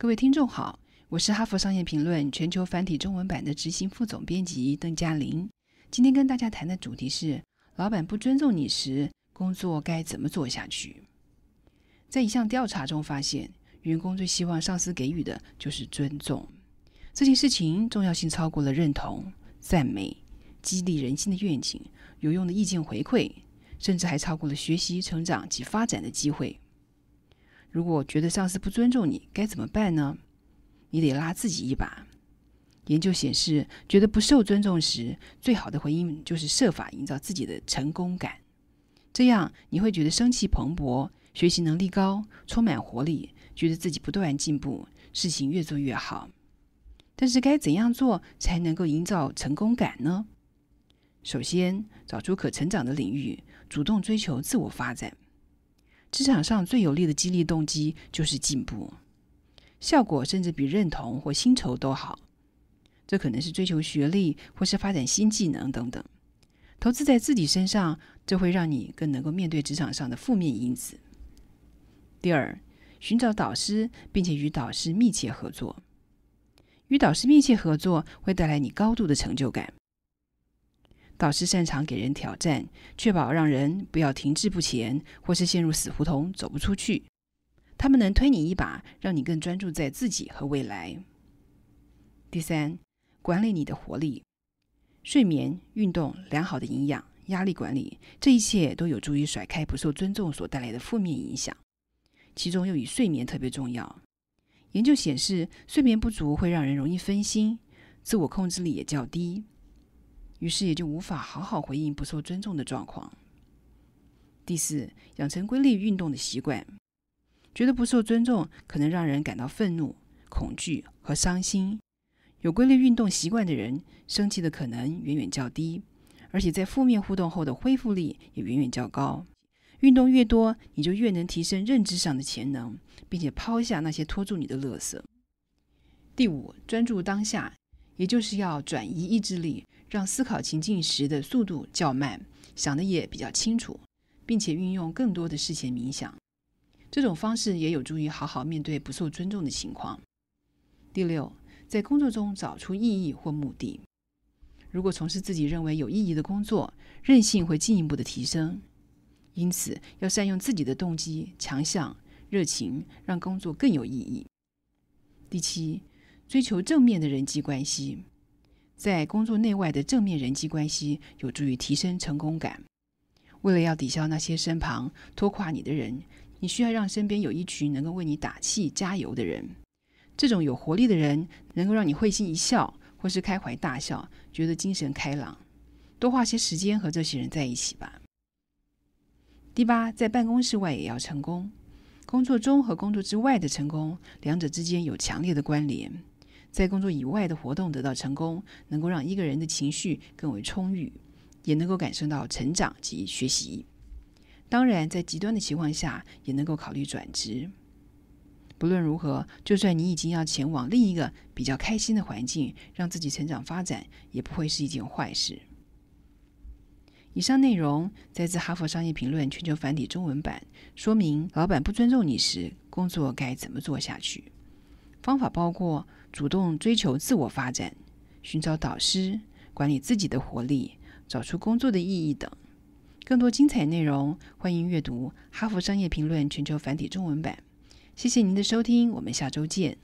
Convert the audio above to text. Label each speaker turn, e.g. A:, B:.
A: 各位听众好，我是哈佛商业评论全球繁体中文版的执行副总编辑邓嘉玲。今天跟大家谈的主题是：老板不尊重你时，工作该怎么做下去？在一项调查中发现，员工最希望上司给予的就是尊重。这件事情重要性超过了认同、赞美、激励人心的愿景、有用的意见回馈，甚至还超过了学习、成长及发展的机会。如果觉得上司不尊重你，该怎么办呢？你得拉自己一把。研究显示，觉得不受尊重时，最好的回应就是设法营造自己的成功感。这样你会觉得生气蓬勃，学习能力高，充满活力，觉得自己不断进步，事情越做越好。但是，该怎样做才能够营造成功感呢？首先，找出可成长的领域，主动追求自我发展。职场上最有力的激励动机就是进步，效果甚至比认同或薪酬都好。这可能是追求学历，或是发展新技能等等。投资在自己身上，这会让你更能够面对职场上的负面因子。第二，寻找导师，并且与导师密切合作。与导师密切合作会带来你高度的成就感。导师擅长给人挑战，确保让人不要停滞不前，或是陷入死胡同走不出去。他们能推你一把，让你更专注在自己和未来。第三，管理你的活力、睡眠、运动、良好的营养、压力管理，这一切都有助于甩开不受尊重所带来的负面影响。其中又以睡眠特别重要。研究显示，睡眠不足会让人容易分心，自我控制力也较低。于是也就无法好好回应不受尊重的状况。第四，养成规律运动的习惯，觉得不受尊重可能让人感到愤怒、恐惧和伤心。有规律运动习惯的人，生气的可能远远较低，而且在负面互动后的恢复力也远远较高。运动越多，你就越能提升认知上的潜能，并且抛下那些拖住你的乐色。第五，专注当下，也就是要转移意志力。让思考情境时的速度较慢，想的也比较清楚，并且运用更多的事前冥想。这种方式也有助于好好面对不受尊重的情况。第六，在工作中找出意义或目的。如果从事自己认为有意义的工作，韧性会进一步的提升。因此，要善用自己的动机、强项、热情，让工作更有意义。第七，追求正面的人际关系。在工作内外的正面人际关系有助于提升成功感。为了要抵消那些身旁拖垮你的人，你需要让身边有一群能够为你打气加油的人。这种有活力的人能够让你会心一笑，或是开怀大笑，觉得精神开朗。多花些时间和这些人在一起吧。第八，在办公室外也要成功。工作中和工作之外的成功，两者之间有强烈的关联。在工作以外的活动得到成功，能够让一个人的情绪更为充裕，也能够感受到成长及学习。当然，在极端的情况下，也能够考虑转职。不论如何，就算你已经要前往另一个比较开心的环境，让自己成长发展，也不会是一件坏事。以上内容摘自《哈佛商业评论》全球繁体中文版，说明：老板不尊重你时，工作该怎么做下去？方法包括主动追求自我发展、寻找导师、管理自己的活力、找出工作的意义等。更多精彩内容，欢迎阅读《哈佛商业评论》全球繁体中文版。谢谢您的收听，我们下周见。